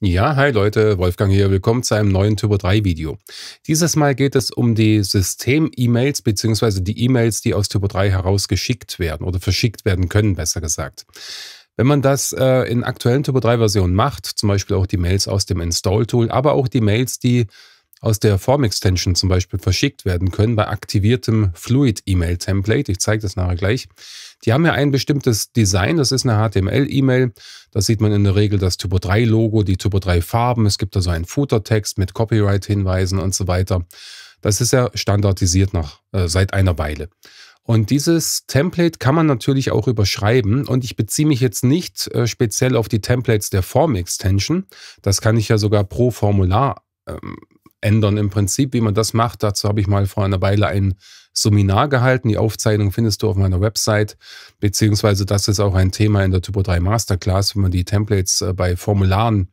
Ja, hi Leute, Wolfgang hier. Willkommen zu einem neuen Turbo 3 Video. Dieses Mal geht es um die System-E-Mails beziehungsweise die E-Mails, die aus Turbo 3 heraus geschickt werden oder verschickt werden können, besser gesagt. Wenn man das äh, in aktuellen Turbo 3 Versionen macht, zum Beispiel auch die Mails aus dem Install-Tool, aber auch die Mails, die aus der Form-Extension zum Beispiel verschickt werden können bei aktiviertem Fluid-E-Mail-Template. Ich zeige das nachher gleich. Die haben ja ein bestimmtes Design, das ist eine HTML-E-Mail. Da sieht man in der Regel das Typo 3-Logo, die Typo 3-Farben. Es gibt da so einen Footer-Text mit Copyright-Hinweisen und so weiter. Das ist ja standardisiert nach, äh, seit einer Weile. Und dieses Template kann man natürlich auch überschreiben. Und ich beziehe mich jetzt nicht äh, speziell auf die Templates der Form-Extension. Das kann ich ja sogar pro Formular ähm, ändern im Prinzip. Wie man das macht, dazu habe ich mal vor einer Weile ein Seminar gehalten. Die Aufzeichnung findest du auf meiner Website, beziehungsweise das ist auch ein Thema in der Typo 3 Masterclass, wie man die Templates äh, bei Formularen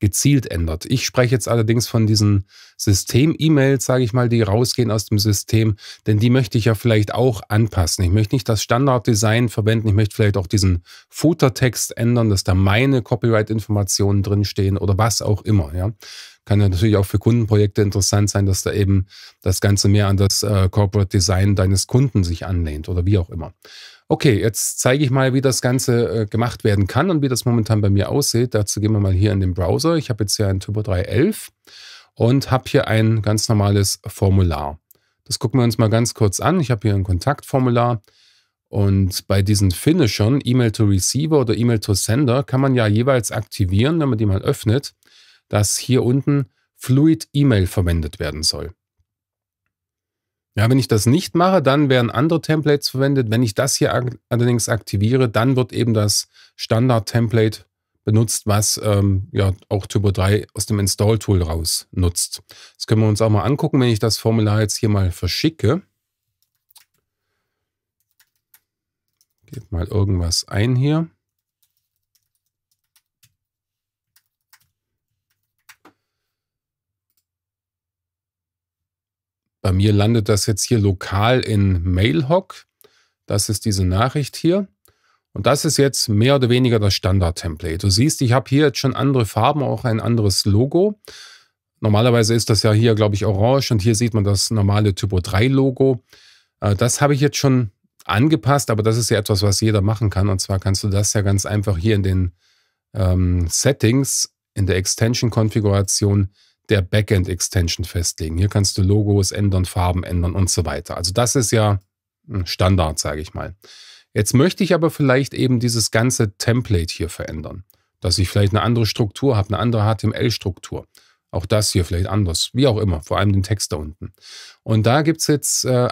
gezielt ändert. Ich spreche jetzt allerdings von diesen System-E-Mails, sage ich mal, die rausgehen aus dem System, denn die möchte ich ja vielleicht auch anpassen. Ich möchte nicht das Standarddesign verwenden, ich möchte vielleicht auch diesen Footertext ändern, dass da meine Copyright-Informationen drinstehen oder was auch immer. Ja. Kann ja natürlich auch für Kundenprojekte interessant sein, dass da eben das Ganze mehr an das äh, Corporate Design deines Kunden sich anlehnt oder wie auch immer. Okay, jetzt zeige ich mal, wie das Ganze äh, gemacht werden kann und wie das momentan bei mir aussieht. Dazu gehen wir mal hier in den Browser. Ich habe jetzt hier ein Turbo 311 und habe hier ein ganz normales Formular. Das gucken wir uns mal ganz kurz an. Ich habe hier ein Kontaktformular und bei diesen Finishern, E-Mail to Receiver oder E-Mail to Sender, kann man ja jeweils aktivieren, wenn man die mal öffnet, dass hier unten Fluid E-Mail verwendet werden soll. Ja, wenn ich das nicht mache, dann werden andere Templates verwendet. Wenn ich das hier allerdings aktiviere, dann wird eben das Standard-Template benutzt, was ähm, ja auch Typo 3 aus dem Install-Tool raus nutzt. Das können wir uns auch mal angucken, wenn ich das Formular jetzt hier mal verschicke. Geht mal irgendwas ein hier. Bei mir landet das jetzt hier lokal in Mailhog. Das ist diese Nachricht hier. Und das ist jetzt mehr oder weniger das Standard-Template. Du siehst, ich habe hier jetzt schon andere Farben, auch ein anderes Logo. Normalerweise ist das ja hier, glaube ich, orange und hier sieht man das normale Typo 3-Logo. Äh, das habe ich jetzt schon angepasst, aber das ist ja etwas, was jeder machen kann. Und zwar kannst du das ja ganz einfach hier in den ähm, Settings, in der Extension-Konfiguration der Backend-Extension festlegen. Hier kannst du Logos ändern, Farben ändern und so weiter. Also das ist ja Standard, sage ich mal. Jetzt möchte ich aber vielleicht eben dieses ganze Template hier verändern, dass ich vielleicht eine andere Struktur habe, eine andere HTML-Struktur. Auch das hier vielleicht anders, wie auch immer, vor allem den Text da unten. Und da gibt es jetzt äh,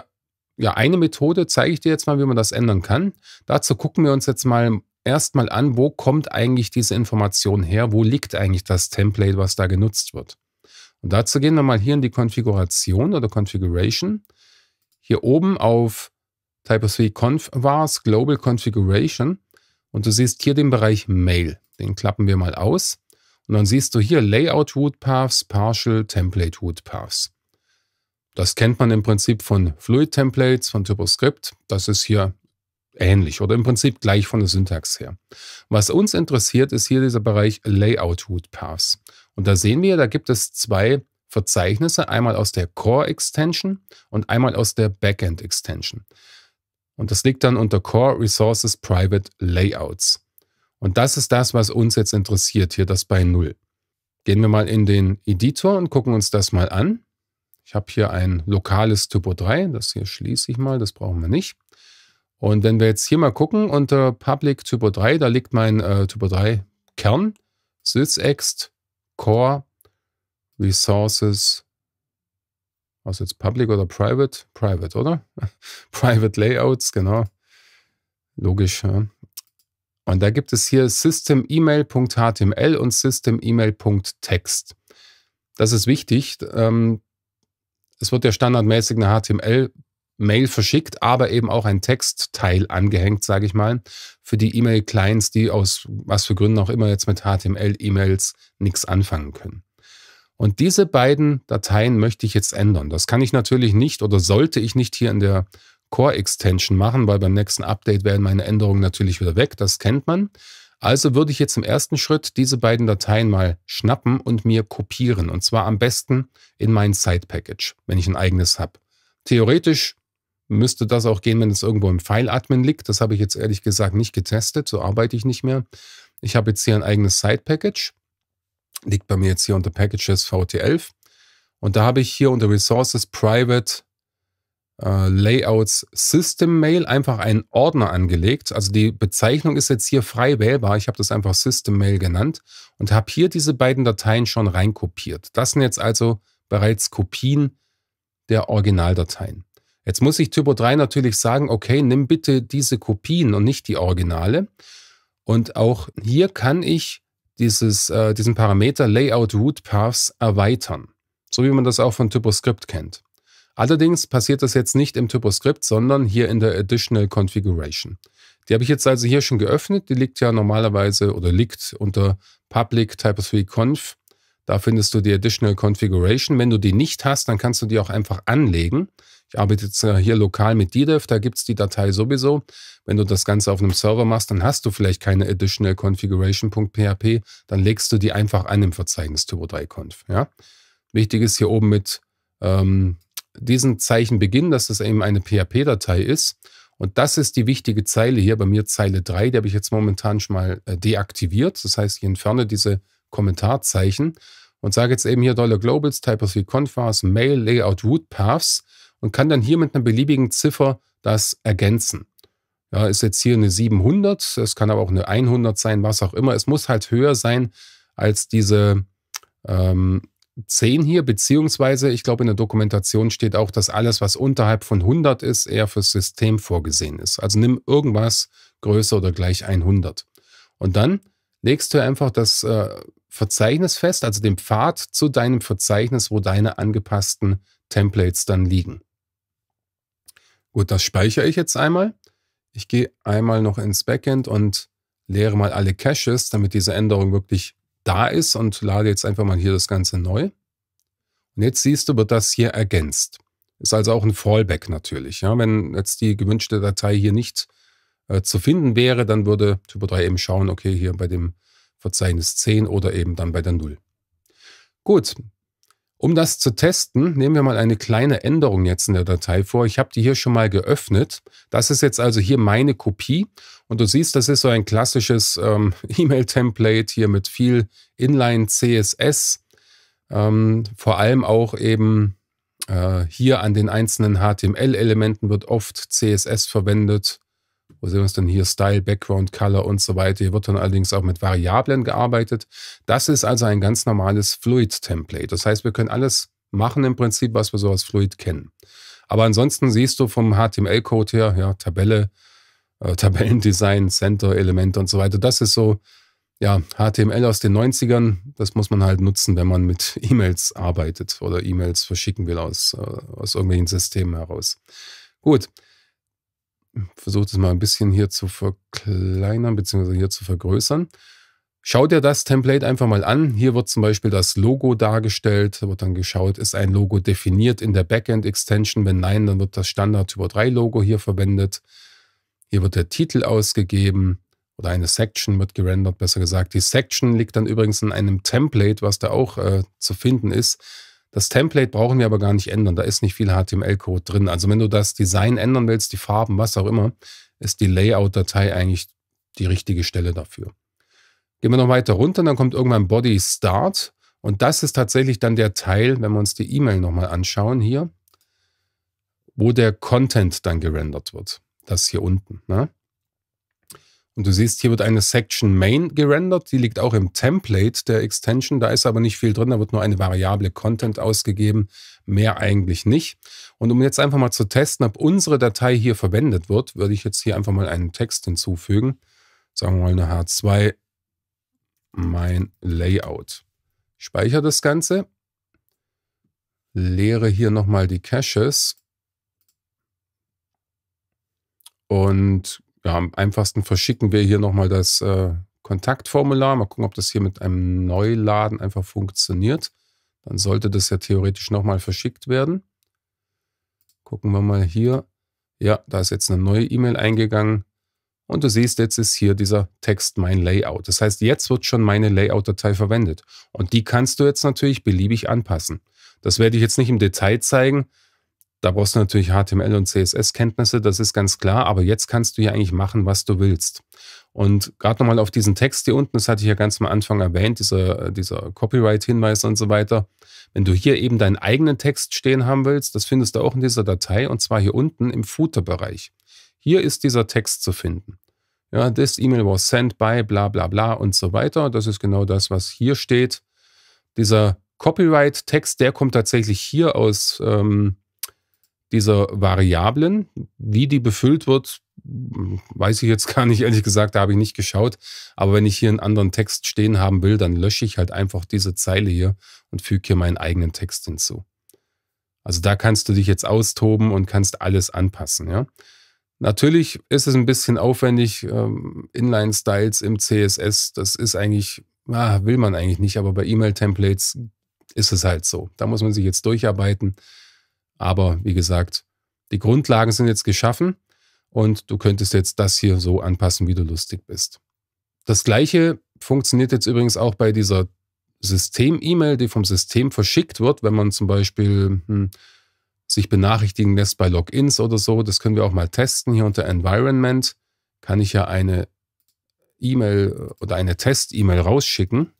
ja eine Methode, zeige ich dir jetzt mal, wie man das ändern kann. Dazu gucken wir uns jetzt mal erstmal an, wo kommt eigentlich diese Information her, wo liegt eigentlich das Template, was da genutzt wird. Und dazu gehen wir mal hier in die Konfiguration oder Configuration. Hier oben auf Type-3 Conf Vars Global Configuration und du siehst hier den Bereich Mail. Den klappen wir mal aus. Und dann siehst du hier Layout Root Paths, Partial Template Root Paths. Das kennt man im Prinzip von Fluid Templates, von TypoScript. Das ist hier ähnlich oder im Prinzip gleich von der Syntax her. Was uns interessiert, ist hier dieser Bereich Layout Root Paths. Und da sehen wir, da gibt es zwei Verzeichnisse, einmal aus der Core Extension und einmal aus der Backend Extension. Und das liegt dann unter Core Resources Private Layouts. Und das ist das, was uns jetzt interessiert, hier das bei 0. Gehen wir mal in den Editor und gucken uns das mal an. Ich habe hier ein lokales Typo 3, das hier schließe ich mal, das brauchen wir nicht. Und wenn wir jetzt hier mal gucken unter Public Typo 3, da liegt mein äh, Typo 3 Kern, SysExt, Core, Resources, was ist jetzt Public oder Private? Private, oder? Private Layouts, genau. Logisch, ja. Und da gibt es hier systememail.html und systememail.text. Das ist wichtig. Ähm, es wird ja standardmäßig eine HTML Mail verschickt, aber eben auch ein Textteil angehängt, sage ich mal, für die E-Mail-Clients, die aus was für Gründen auch immer jetzt mit HTML-E-Mails nichts anfangen können. Und diese beiden Dateien möchte ich jetzt ändern. Das kann ich natürlich nicht oder sollte ich nicht hier in der Core-Extension machen, weil beim nächsten Update werden meine Änderungen natürlich wieder weg, das kennt man. Also würde ich jetzt im ersten Schritt diese beiden Dateien mal schnappen und mir kopieren. Und zwar am besten in mein Side-Package, wenn ich ein eigenes habe. Theoretisch müsste das auch gehen, wenn es irgendwo im File-Admin liegt. Das habe ich jetzt ehrlich gesagt nicht getestet, so arbeite ich nicht mehr. Ich habe jetzt hier ein eigenes Side-Package, liegt bei mir jetzt hier unter Packages VT11. Und da habe ich hier unter Resources Private äh, Layouts System Mail einfach einen Ordner angelegt. Also die Bezeichnung ist jetzt hier frei wählbar. Ich habe das einfach System Mail genannt und habe hier diese beiden Dateien schon reinkopiert. Das sind jetzt also bereits Kopien der Originaldateien. Jetzt muss ich Typo 3 natürlich sagen, okay, nimm bitte diese Kopien und nicht die Originale. Und auch hier kann ich dieses, äh, diesen Parameter Layout Root Paths erweitern. So wie man das auch von TypoScript kennt. Allerdings passiert das jetzt nicht im TypoScript, sondern hier in der Additional Configuration. Die habe ich jetzt also hier schon geöffnet. Die liegt ja normalerweise oder liegt unter Public Type3 Conf. Da findest du die Additional Configuration. Wenn du die nicht hast, dann kannst du die auch einfach anlegen. Ich arbeite jetzt äh, hier lokal mit DDEV, da gibt es die Datei sowieso. Wenn du das Ganze auf einem Server machst, dann hast du vielleicht keine additional configuration.php, dann legst du die einfach an im Verzeichnis turbo3conf. Ja? Wichtig ist hier oben mit ähm, diesen Zeichen beginnen, dass das eben eine PHP-Datei ist. Und das ist die wichtige Zeile hier, bei mir Zeile 3, die habe ich jetzt momentan schon mal äh, deaktiviert. Das heißt, ich entferne diese Kommentarzeichen und sage jetzt eben hier Dollar Globals, Typos wie Confas, Mail, Layout, Root Paths und kann dann hier mit einer beliebigen Ziffer das ergänzen. Ja, ist jetzt hier eine 700, es kann aber auch eine 100 sein, was auch immer. Es muss halt höher sein als diese ähm, 10 hier, beziehungsweise ich glaube in der Dokumentation steht auch, dass alles, was unterhalb von 100 ist, eher fürs System vorgesehen ist. Also nimm irgendwas größer oder gleich 100. Und dann legst du einfach das äh, Verzeichnis fest, also den Pfad zu deinem Verzeichnis, wo deine angepassten Templates dann liegen. Gut, das speichere ich jetzt einmal. Ich gehe einmal noch ins Backend und leere mal alle Caches, damit diese Änderung wirklich da ist und lade jetzt einfach mal hier das Ganze neu. Und jetzt siehst du, wird das hier ergänzt. Ist also auch ein Fallback natürlich. Ja, wenn jetzt die gewünschte Datei hier nicht äh, zu finden wäre, dann würde Typo 3 eben schauen, okay, hier bei dem Verzeichnis 10 oder eben dann bei der 0. Gut, um das zu testen, nehmen wir mal eine kleine Änderung jetzt in der Datei vor. Ich habe die hier schon mal geöffnet. Das ist jetzt also hier meine Kopie. Und du siehst, das ist so ein klassisches ähm, E-Mail-Template hier mit viel Inline-CSS. Ähm, vor allem auch eben äh, hier an den einzelnen HTML-Elementen wird oft CSS verwendet. Wo sehen wir es denn hier? Style, Background, Color und so weiter. Hier wird dann allerdings auch mit Variablen gearbeitet. Das ist also ein ganz normales Fluid-Template. Das heißt, wir können alles machen im Prinzip, was wir so als Fluid kennen. Aber ansonsten siehst du vom HTML-Code her, ja, Tabelle, äh, Tabellendesign, Center, Elemente und so weiter. Das ist so, ja, HTML aus den 90ern. Das muss man halt nutzen, wenn man mit E-Mails arbeitet oder E-Mails verschicken will aus, äh, aus irgendwelchen Systemen heraus. Gut versuche das mal ein bisschen hier zu verkleinern, beziehungsweise hier zu vergrößern. Schaut dir das Template einfach mal an. Hier wird zum Beispiel das Logo dargestellt. Da wird dann geschaut, ist ein Logo definiert in der Backend-Extension? Wenn nein, dann wird das standard über 3 logo hier verwendet. Hier wird der Titel ausgegeben oder eine Section wird gerendert, besser gesagt. Die Section liegt dann übrigens in einem Template, was da auch äh, zu finden ist. Das Template brauchen wir aber gar nicht ändern. Da ist nicht viel HTML-Code drin. Also wenn du das Design ändern willst, die Farben, was auch immer, ist die Layout-Datei eigentlich die richtige Stelle dafür. Gehen wir noch weiter runter, dann kommt irgendwann Body Start. Und das ist tatsächlich dann der Teil, wenn wir uns die E-Mail nochmal anschauen hier, wo der Content dann gerendert wird. Das hier unten. Ne? Und du siehst, hier wird eine Section Main gerendert, die liegt auch im Template der Extension, da ist aber nicht viel drin, da wird nur eine Variable Content ausgegeben, mehr eigentlich nicht. Und um jetzt einfach mal zu testen, ob unsere Datei hier verwendet wird, würde ich jetzt hier einfach mal einen Text hinzufügen. Sagen wir mal eine H2, mein Layout. Ich speichere das Ganze, leere hier nochmal die Caches und ja, am einfachsten verschicken wir hier nochmal das äh, Kontaktformular. Mal gucken, ob das hier mit einem Neuladen einfach funktioniert. Dann sollte das ja theoretisch nochmal verschickt werden. Gucken wir mal hier. Ja, da ist jetzt eine neue E-Mail eingegangen. Und du siehst, jetzt ist hier dieser Text mein Layout. Das heißt, jetzt wird schon meine Layout-Datei verwendet. Und die kannst du jetzt natürlich beliebig anpassen. Das werde ich jetzt nicht im Detail zeigen. Da brauchst du natürlich HTML und CSS-Kenntnisse, das ist ganz klar, aber jetzt kannst du ja eigentlich machen, was du willst. Und gerade nochmal auf diesen Text hier unten, das hatte ich ja ganz am Anfang erwähnt, dieser, äh, dieser Copyright-Hinweis und so weiter. Wenn du hier eben deinen eigenen Text stehen haben willst, das findest du auch in dieser Datei und zwar hier unten im Footer-Bereich. Hier ist dieser Text zu finden. Ja, this email was sent by bla bla bla und so weiter. Das ist genau das, was hier steht. Dieser Copyright-Text, der kommt tatsächlich hier aus, ähm, dieser Variablen, wie die befüllt wird, weiß ich jetzt gar nicht, ehrlich gesagt, da habe ich nicht geschaut. Aber wenn ich hier einen anderen Text stehen haben will, dann lösche ich halt einfach diese Zeile hier und füge hier meinen eigenen Text hinzu. Also da kannst du dich jetzt austoben und kannst alles anpassen, ja. Natürlich ist es ein bisschen aufwendig, ähm, Inline-Styles im CSS, das ist eigentlich, ah, will man eigentlich nicht, aber bei E-Mail-Templates ist es halt so. Da muss man sich jetzt durcharbeiten. Aber wie gesagt, die Grundlagen sind jetzt geschaffen und du könntest jetzt das hier so anpassen, wie du lustig bist. Das gleiche funktioniert jetzt übrigens auch bei dieser System-E-Mail, die vom System verschickt wird, wenn man zum Beispiel hm, sich benachrichtigen lässt bei Logins oder so. Das können wir auch mal testen. Hier unter Environment kann ich ja eine E-Mail oder eine Test-E-Mail rausschicken.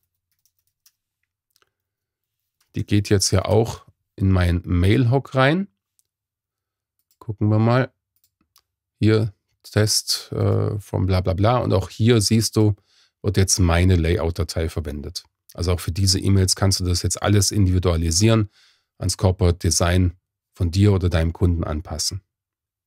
Die geht jetzt ja auch in meinen Mailhock rein. Gucken wir mal. Hier Test äh, von bla bla bla. Und auch hier siehst du, wird jetzt meine Layout-Datei verwendet. Also auch für diese E-Mails kannst du das jetzt alles individualisieren, ans Corporate Design von dir oder deinem Kunden anpassen.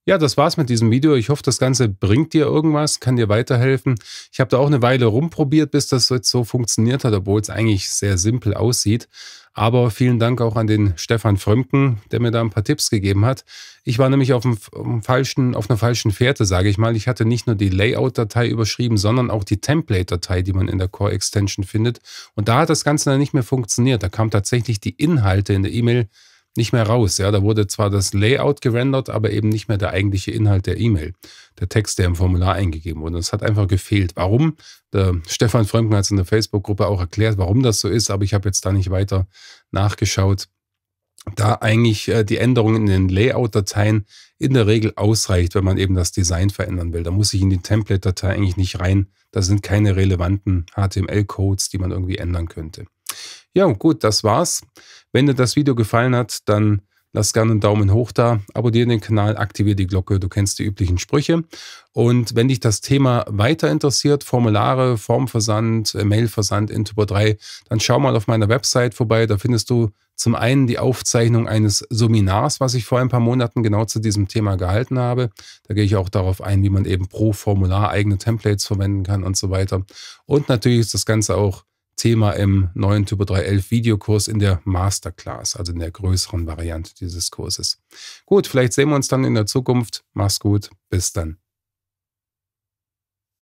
Ja, das war's mit diesem Video. Ich hoffe, das Ganze bringt dir irgendwas, kann dir weiterhelfen. Ich habe da auch eine Weile rumprobiert, bis das jetzt so funktioniert hat, obwohl es eigentlich sehr simpel aussieht. Aber vielen Dank auch an den Stefan Frömken, der mir da ein paar Tipps gegeben hat. Ich war nämlich auf, dem, falschen, auf einer falschen Fährte, sage ich mal. Ich hatte nicht nur die Layout-Datei überschrieben, sondern auch die Template-Datei, die man in der Core-Extension findet. Und da hat das Ganze dann nicht mehr funktioniert. Da kamen tatsächlich die Inhalte in der E-Mail nicht mehr raus. Ja, da wurde zwar das Layout gerendert, aber eben nicht mehr der eigentliche Inhalt der E-Mail, der Text, der im Formular eingegeben wurde. Das hat einfach gefehlt. Warum? Der Stefan Frömken hat es in der Facebook-Gruppe auch erklärt, warum das so ist, aber ich habe jetzt da nicht weiter nachgeschaut. Da eigentlich äh, die Änderung in den Layout-Dateien in der Regel ausreicht, wenn man eben das Design verändern will. Da muss ich in die Template-Datei eigentlich nicht rein. Da sind keine relevanten HTML-Codes, die man irgendwie ändern könnte. Ja, gut, das war's. Wenn dir das Video gefallen hat, dann lass gerne einen Daumen hoch da, abonniere den Kanal, aktiviere die Glocke, du kennst die üblichen Sprüche. Und wenn dich das Thema weiter interessiert, Formulare, Formversand, äh, Mailversand Intuber 3, dann schau mal auf meiner Website vorbei, da findest du zum einen die Aufzeichnung eines Seminars, was ich vor ein paar Monaten genau zu diesem Thema gehalten habe. Da gehe ich auch darauf ein, wie man eben pro Formular eigene Templates verwenden kann und so weiter. Und natürlich ist das Ganze auch Thema im neuen Typo 311 Videokurs in der Masterclass, also in der größeren Variante dieses Kurses. Gut, vielleicht sehen wir uns dann in der Zukunft. Mach's gut, bis dann.